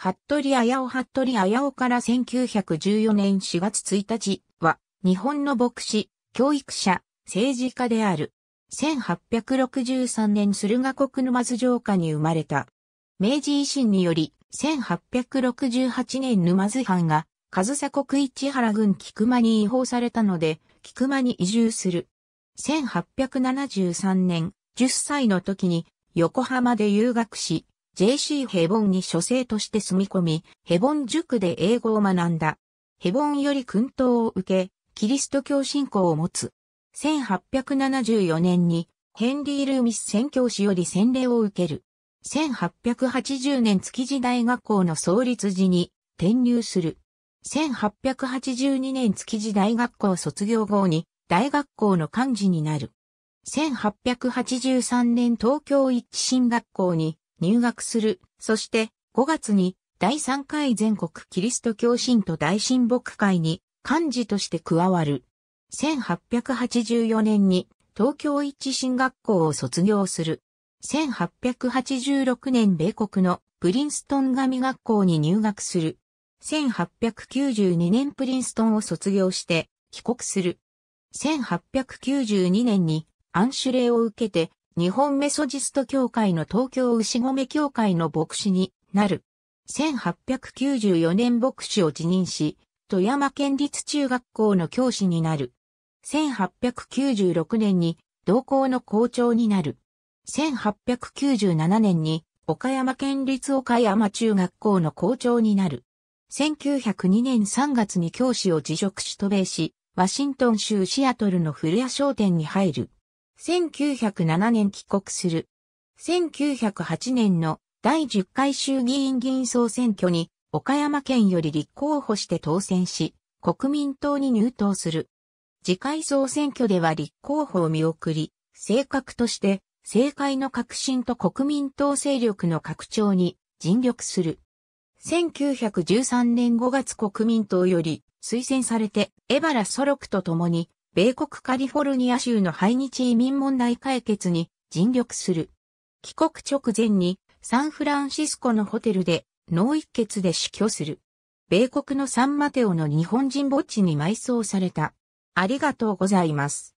服部綾夫服部綾夫から1914年4月1日は、日本の牧師、教育者、政治家である。1863年駿河国沼津城下に生まれた。明治維新により、1868年沼津藩が、上総国市原郡菊間に違法されたので、菊間に移住する。1873年、10歳の時に、横浜で遊学し、JC ヘボンに書生として住み込み、ヘボン塾で英語を学んだ。ヘボンより訓導を受け、キリスト教信仰を持つ。1874年にヘンリー・ルーミス宣教師より洗礼を受ける。1880年築地大学校の創立時に転入する。1882年築地大学校卒業後に大学校の幹事になる。1883年東京一新学校に入学する。そして5月に第3回全国キリスト教信徒大親睦会に幹事として加わる。1884年に東京一新学校を卒業する。1886年米国のプリンストン神学校に入学する。1892年プリンストンを卒業して帰国する。1892年にアンシュレイを受けて日本メソジスト教会の東京牛込教会の牧師になる。1894年牧師を辞任し、富山県立中学校の教師になる。1896年に同校の校長になる。1897年に岡山県立岡山中学校の校長になる。1902年3月に教師を辞職し渡米し、ワシントン州シアトルの古谷商店に入る。1907年帰国する。1908年の第10回衆議院議員総選挙に岡山県より立候補して当選し、国民党に入党する。次回総選挙では立候補を見送り、性格として政界の革新と国民党勢力の拡張に尽力する。1913年5月国民党より推薦されて、江原ソロクと共に米国カリフォルニア州の排日移民問題解決に尽力する。帰国直前にサンフランシスコのホテルで脳一血で死去する。米国のサンマテオの日本人墓地に埋葬された。ありがとうございます。